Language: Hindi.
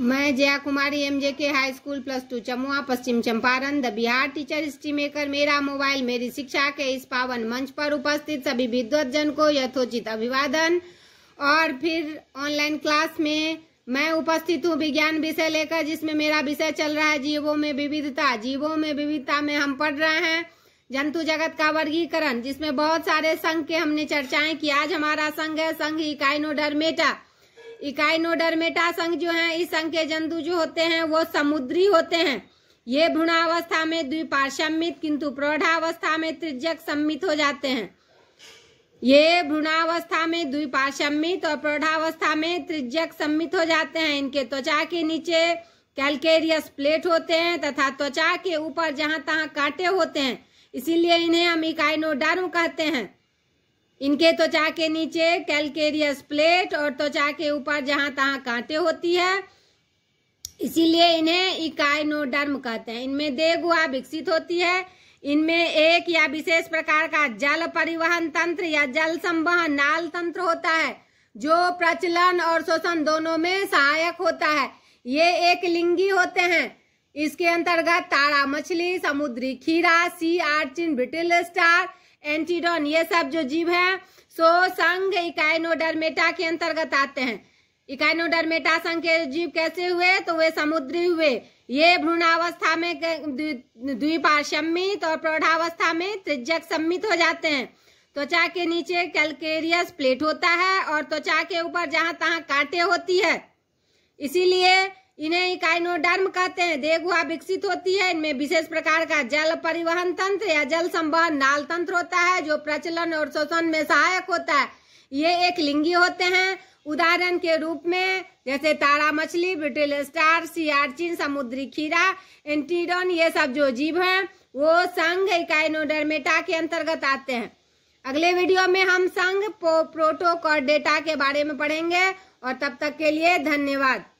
मैं Jaya Kumari M K high school plus two Chamua Paschim Champaran the Bihar teacher story maker मेरा मोबाइल मेरी शिक्षा के इस पावन मंच पर उपस्थित सभी विद्वत जन को यथोचित अभिवादन और फिर ऑनलाइन क्लास में मैं उपस्थित हूँ विज्ञान विषय लेकर जिसमें मेरा विषय चल रहा है जीवों में विविधता जीवों में विविधता में हम पढ़ रहे हैं जंतु जगत का वर्गीकरण जिसमें बहुत सारे संघ के हमने चर्चाएं की आज हमारा संघ है संघ इकाइनोडर्मेटा इकाई संघ जो है इस संघ के जंतु जो होते हैं वो समुद्री होते हैं ये भ्रूणावस्था में द्विपार्शमित किंतु प्रौढ़ावस्था में त्रिजक सम्मित हो जाते हैं ये भ्रूणावस्था में द्विपार्शमित और प्रौढ़ावस्था में त्रिजक सम्मित हो जाते हैं इनके त्वचा के नीचे कैलकेरियस प्लेट होते हैं तथा त्वचा के ऊपर जहां तहां कांटे होते हैं इसीलिए इन्हें हम इकाइनोडर्म कहते हैं इनके त्वचा के नीचे कैलकेरियस प्लेट और त्वचा के ऊपर जहां तहां कांटे होती है इसीलिए इन्हें इकाइनोडर्म कहते हैं इनमें देगुआ विकसित होती है इनमें एक या विशेष प्रकार का जल परिवहन तंत्र या जल संवहन नाल तंत्र होता है जो प्रचलन और शोषण दोनों में सहायक होता है ये एक लिंगी होते हैं इसके अंतर्गत तारा मछली समुद्री खीरा sea urchin brittle star Antedon ये सब जो जीव है सो संघ इकाइनोडरमेटा के अंतर्गत आते हैं इकाइनोडरमेटा संघ के जीव कैसे हुए तो वे समुद्री हुए ये भ्रूणावस्था में सम्मित और प्रौढ़ावस्था में त्रिज्यक सम्मित हो जाते हैं त्वचा के नीचे कैलकेरियस प्लेट होता है और त्वचा के ऊपर जहां तहां कांटे होती है इसीलिए इन्हें इकाइनो कहते हैं देगुआ विकसित होती है इनमें विशेष प्रकार का जल परिवहन तंत्र या जल संवहन नाल तंत्र होता है जो प्रचलन और शोषण में सहायक होता है ये एक लिंगी होते हैं उदाहरण के रूप में जैसे तारा मछली ब्रिटिल स्टार सियारचिन समुद्री खीरा एंटीडोन ये सब जो जीव हैं वो संघ इकाइनोडर्मेटा के अंतर्गत आते हैं अगले वीडियो में हम संघ प्रोटोकॉर्डेटा के बारे में पढ़ेंगे और तब तक के लिए धन्यवाद